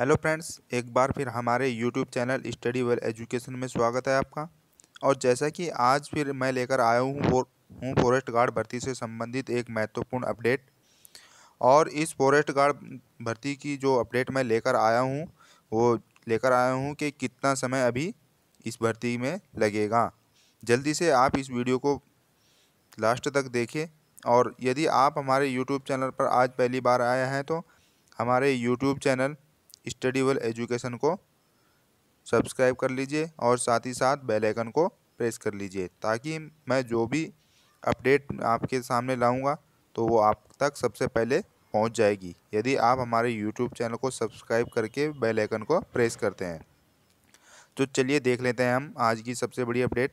hello friends एक बार फिर हमारे YouTube channel study well education में स्वागत है आपका और जैसा कि आज फिर मैं लेकर आया हूँ हूँ फॉरेस्ट गार्ड भर्ती से संबंधित एक महत्वपूर्ण अपडेट और इस फॉरेस्ट गार्ड भर्ती की जो अपडेट मैं लेकर आया हूँ वो लेकर आया हूँ कि कितना समय अभी इस भर्ती में लगेगा जल्दी से आप इस वीडियो को लास्ट तक देखें और यदि आप हमारे यूट्यूब चैनल पर आज पहली बार आए हैं तो हमारे YouTube channel study well education को सब्सक्राइब कर लीजिए और साथ ही साथ बेल आइकन को प्रेस कर लीजिए ताकि मैं जो भी अपडेट आपके सामने लाऊंगा तो वो आप तक सबसे पहले पहुंच जाएगी यदि आप हमारे यूट्यूब चैनल को सब्सक्राइब करके बेल आइकन को प्रेस करते हैं तो चलिए देख लेते हैं हम आज की सबसे बड़ी अपडेट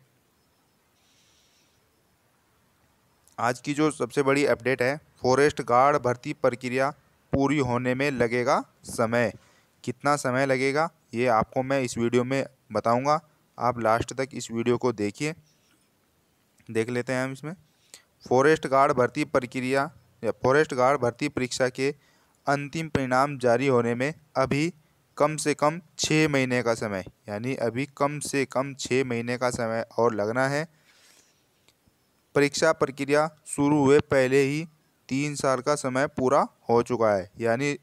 आज की जो सबसे बड़ी अपडेट है फॉरेस्ट गार्ड भर्ती प्रक्रिया पूरी होने में लगेगा समय कितना समय लगेगा ये आपको मैं इस वीडियो में बताऊंगा आप लास्ट तक इस वीडियो को देखिए देख लेते हैं हम इसमें फॉरेस्ट गार्ड भर्ती प्रक्रिया या फॉरेस्ट गार्ड भर्ती परीक्षा के अंतिम परिणाम जारी होने में अभी कम से कम छः महीने का समय यानी अभी कम से कम छः महीने का समय और लगना है परीक्षा प्रक्रिया शुरू हुए पहले ही तीन साल का समय पूरा हो चुका है यानी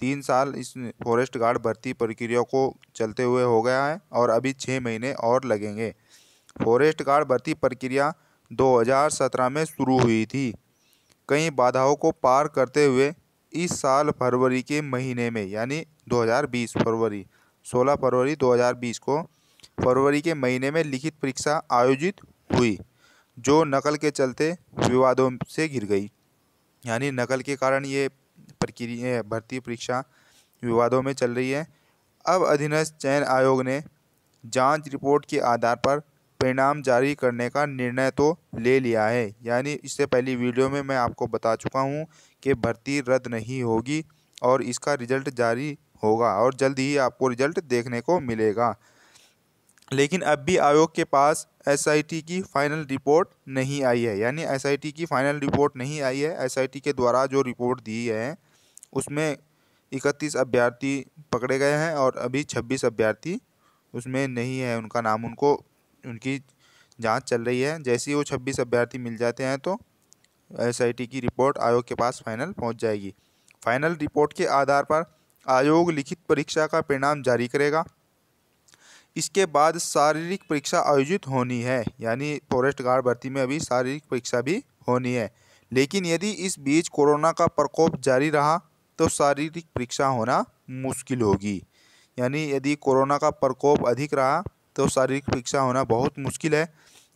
तीन साल इस फॉरेस्ट गार्ड भर्ती प्रक्रिया को चलते हुए हो गया है और अभी छः महीने और लगेंगे फॉरेस्ट गार्ड भर्ती प्रक्रिया 2017 में शुरू हुई थी कई बाधाओं को पार करते हुए इस साल फरवरी के महीने में यानी 2020 फरवरी 16 फरवरी 2020 को फरवरी के महीने में लिखित परीक्षा आयोजित हुई जो नकल के चलते विवादों से घिर गई यानी नकल के कारण ये प्रक्रिया भर्ती परीक्षा विवादों में चल रही है अब अधीनस्थ चयन आयोग ने जांच रिपोर्ट के आधार पर परिणाम जारी करने का निर्णय तो ले लिया है यानी इससे पहली वीडियो में मैं आपको बता चुका हूँ कि भर्ती रद्द नहीं होगी और इसका रिजल्ट जारी होगा और जल्द ही आपको रिजल्ट देखने को मिलेगा लेकिन अब भी आयोग के पास एसआईटी की फाइनल रिपोर्ट नहीं आई है यानी एसआईटी की फाइनल रिपोर्ट नहीं आई है एसआईटी के द्वारा जो रिपोर्ट दी है उसमें इकतीस अभ्यर्थी पकड़े गए हैं और अभी छब्बीस अभ्यर्थी उसमें नहीं है उनका नाम उनको उनकी जांच चल रही है जैसे ही वो छब्बीस अभ्यर्थी मिल जाते हैं तो एस की रिपोर्ट आयोग के पास फाइनल पहुँच जाएगी फाइनल रिपोर्ट के आधार पर आयोग लिखित परीक्षा का परिणाम जारी करेगा इसके बाद शारीरिक परीक्षा आयोजित होनी है यानी फॉरेस्ट गार्ड भर्ती में अभी शारीरिक परीक्षा भी होनी है लेकिन यदि इस बीच कोरोना का प्रकोप जारी रहा तो शारीरिक परीक्षा होना मुश्किल होगी यानी यदि कोरोना का प्रकोप अधिक रहा तो शारीरिक परीक्षा होना बहुत मुश्किल है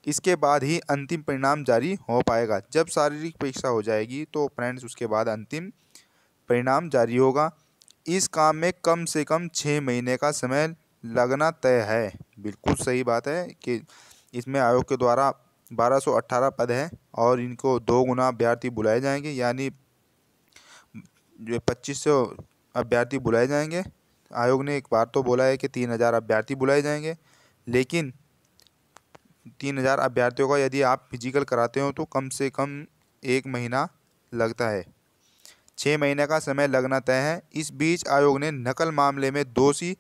इसके बाद ही अंतिम परिणाम जारी हो पाएगा जब शारीरिक परीक्षा हो जाएगी तो फ्रेंड्स उसके बाद अंतिम परिणाम जारी होगा इस काम में कम से कम छः महीने का समय लगना तय है बिल्कुल सही बात है कि इसमें आयोग के द्वारा 1218 पद हैं और इनको दो गुना अभ्यर्थी बुलाए जाएंगे यानी जो पच्चीस सौ अभ्यर्थी बुलाए जाएंगे आयोग ने एक बार तो बोला है कि तीन हज़ार अभ्यर्थी बुलाए जाएंगे लेकिन तीन हज़ार अभ्यर्थियों का यदि आप फिजिकल कराते हो तो कम से कम एक महीना लगता है छः महीने का समय लगना तय है इस बीच आयोग ने नकल मामले में दोषी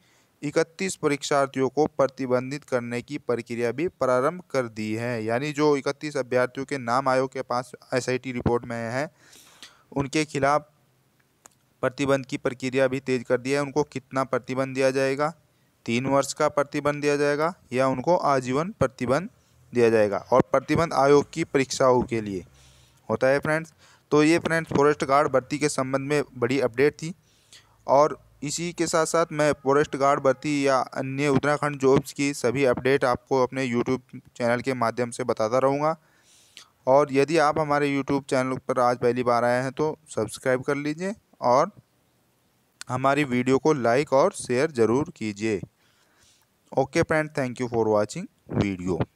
इकतीस परीक्षार्थियों को प्रतिबंधित करने की प्रक्रिया भी प्रारंभ कर दी है यानी जो इकतीस अभ्यर्थियों के नाम आयोग के पास एसआईटी रिपोर्ट में हैं उनके खिलाफ प्रतिबंध की प्रक्रिया भी तेज कर दिया है उनको कितना प्रतिबंध दिया जाएगा तीन वर्ष का प्रतिबंध दिया जाएगा या उनको आजीवन प्रतिबंध दिया जाएगा और प्रतिबंध आयोग की परीक्षाओं के लिए होता है फ्रेंड्स तो ये फ्रेंड्स फॉरेस्ट गार्ड भर्ती के संबंध में बड़ी अपडेट थी और इसी के साथ साथ मैं फॉरेस्ट गार्ड भर्ती या अन्य उत्तराखंड जॉब्स की सभी अपडेट आपको अपने यूट्यूब चैनल के माध्यम से बताता रहूँगा और यदि आप हमारे यूट्यूब चैनल पर आज पहली बार आए हैं तो सब्सक्राइब कर लीजिए और हमारी वीडियो को लाइक और शेयर ज़रूर कीजिए okay friend thank you for watching video